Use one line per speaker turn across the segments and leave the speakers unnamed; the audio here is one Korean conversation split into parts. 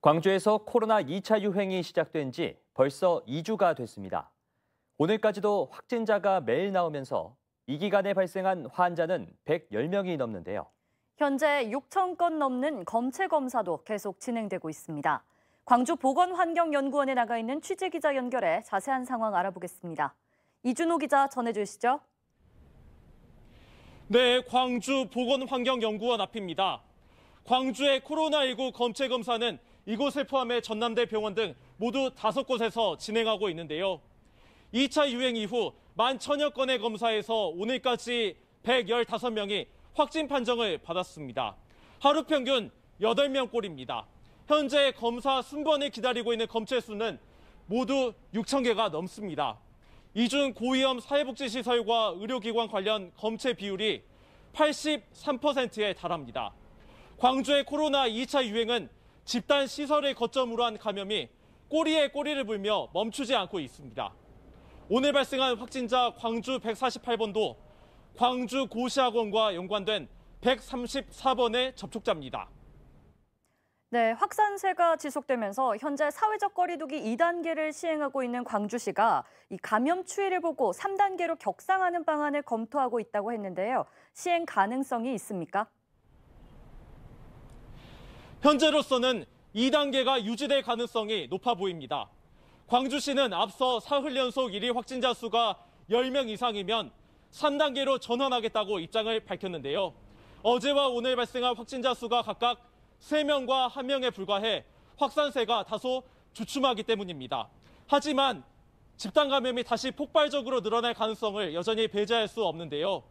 광주에서 코로나 2차 유행이 시작된 지 벌써 2주가 됐습니다. 오늘까지도 확진자가 매일 나오면서 이 기간에 발생한 환자는 110명이 넘는데요.
현재 6천 건 넘는 검체 검사도 계속 진행되고 있습니다. 광주 보건환경연구원에 나가 있는 취재 기자 연결해 자세한 상황 알아보겠습니다. 이준호 기자 전해주시죠.
네, 광주 보건환경연구원 앞입니다. 광주의 코로나19 검체 검사는 이곳을 포함해 전남대 병원 등 모두 다섯 곳에서 진행하고 있는데요. 2차 유행 이후 1만 천여 건의 검사에서 오늘까지 115명이 확진 판정을 받았습니다. 하루 평균 8명 꼴입니다. 현재 검사 순번을 기다리고 있는 검체 수는 모두 6천 개가 넘습니다. 이중 고위험 사회복지시설과 의료기관 관련 검체 비율이 83%에 달합니다. 광주의 코로나 2차 유행은 집단 시설의 거점으로 한 감염이 꼬리에 꼬리를 불며 멈추지 않고 있습니다. 오늘 발생한 확진자 광주 148번도 광주 고시학원과 연관된 134번의 접촉자입니다.
네, 확산세가 지속되면서 현재 사회적 거리두기 2단계를 시행하고 있는 광주시가 이 감염 추이를 보고 3단계로 격상하는 방안을 검토하고 있다고 했는데요. 시행 가능성이 있습니까? 현재로서는
2단계가 유지될 가능성이 높아 보입니다. 광주시는 앞서 사흘 연속 1위 확진자 수가 10명 이상이면 3단계로 전환하겠다고 입장을 밝혔는데요. 어제와 오늘 발생한 확진자 수가 각각 3명과 1명에 불과해 확산세가 다소 주춤하기 때문입니다. 하지만 집단 감염이 다시 폭발적으로 늘어날 가능성을 여전히 배제할 수 없는데요.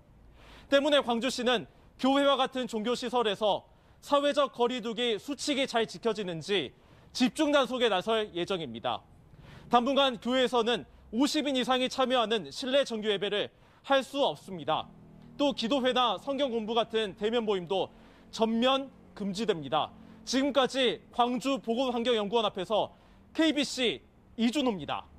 때문에 광주시는 교회와 같은 종교시설에서 사회적 거리두기 수칙이 잘 지켜지는지 집중 단속에 나설 예정입니다. 당분간 교회에서는 50인 이상이 참여하는 실내 정규 예배를 할 수 없습니다. 또 기도회나 성경 공부 같은 대면 모임도 전면 금지됩니다. 지금까지 광주 보건환경연구원 앞에서 KBC 이준호입니다.